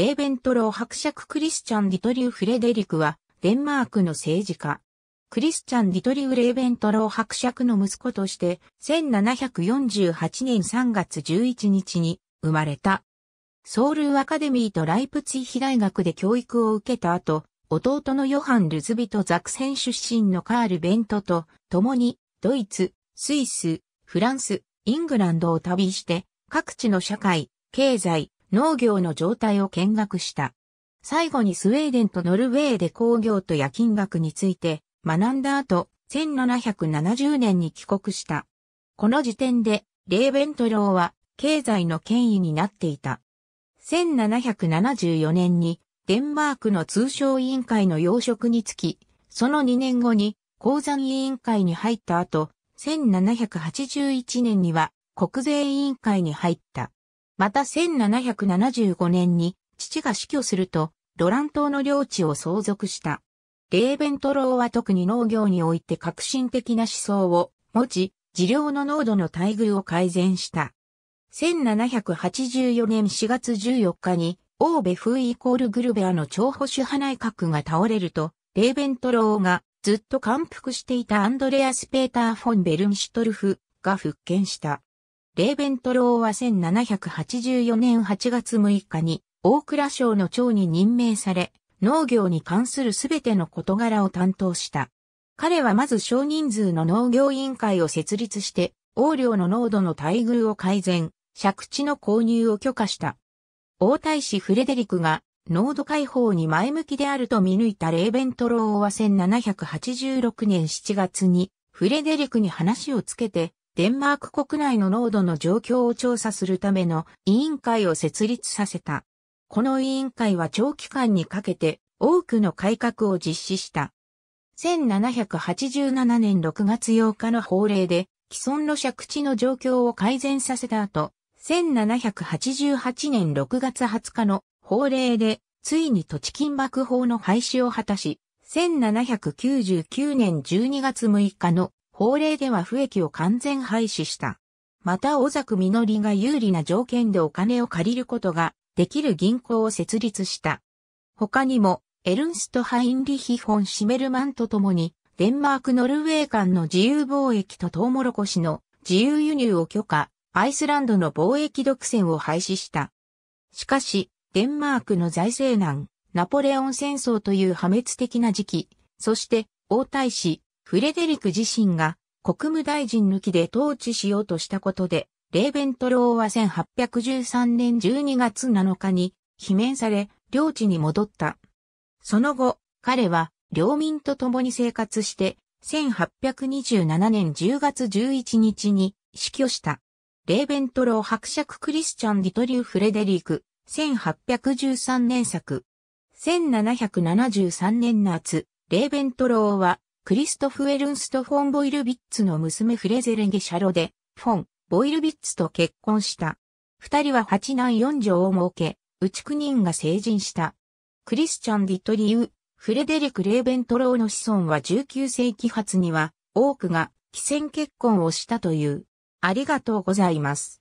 レーベントロー伯爵クリスチャン・ディトリュ・ー・フレデリクは、デンマークの政治家。クリスチャン・ディトリュ・レーベントロー伯爵の息子として、1748年3月11日に生まれた。ソウルアカデミーとライプツィヒ大学で教育を受けた後、弟のヨハン・ルズビト・ザクセン出身のカール・ベントと共に、ドイツ、スイス、フランス、イングランドを旅して、各地の社会、経済、農業の状態を見学した。最後にスウェーデンとノルウェーで工業と夜勤学について学んだ後、1770年に帰国した。この時点で、レーベントローは経済の権威になっていた。1774年にデンマークの通商委員会の要職につき、その2年後に鉱山委員会に入った後、1781年には国税委員会に入った。また1775年に父が死去すると、ロラン島の領地を相続した。レーベントローは特に農業において革新的な思想を持ち、治療の濃度の待遇を改善した。1784年4月14日に、オーベフーイコールグルベアの超保守派内閣が倒れると、レーベントローがずっと感服していたアンドレアス・ペーター・フォン・ベルミシュトルフが復権した。レーベントローは1784年8月6日に、大蔵省の長に任命され、農業に関するすべての事柄を担当した。彼はまず少人数の農業委員会を設立して、横領の濃度の待遇を改善、借地の購入を許可した。王太子フレデリクが濃度解放に前向きであると見抜いたレーベントローは1786年7月にフレデリクに話をつけてデンマーク国内の濃度の状況を調査するための委員会を設立させた。この委員会は長期間にかけて多くの改革を実施した。1787年6月8日の法令で既存の借地の状況を改善させた後、1788年6月20日の法令でついに土地金幕法の廃止を果たし、1799年12月6日の法令では不益を完全廃止した。また尾崎実が有利な条件でお金を借りることができる銀行を設立した。他にも、エルンスト・ハインリヒ・フォン・シメルマンと共に、デンマーク・ノルウェー間の自由貿易とトウモロコシの自由輸入を許可、アイスランドの貿易独占を廃止した。しかし、デンマークの財政難、ナポレオン戦争という破滅的な時期、そして、王太子、フレデリク自身が国務大臣抜きで統治しようとしたことで、レーベントローは1813年12月7日に、罷免され、領地に戻った。その後、彼は、領民と共に生活して、1827年10月11日に死去した。レーベントロー伯爵クリスチャン・ディトリュー・フレデリーク、1813年作。1773年夏、レーベントローはクリストフ・エルンスト・フォン・ボイルビッツの娘フレゼレゲ・シャロデ、フォン、ボイルビッツと結婚した。二人は八男四女を設け、うち九人が成人した。クリスチャン・ディトリウ、フレデリク・レーベントローの子孫は19世紀初には、多くが、既戦結婚をしたという。ありがとうございます。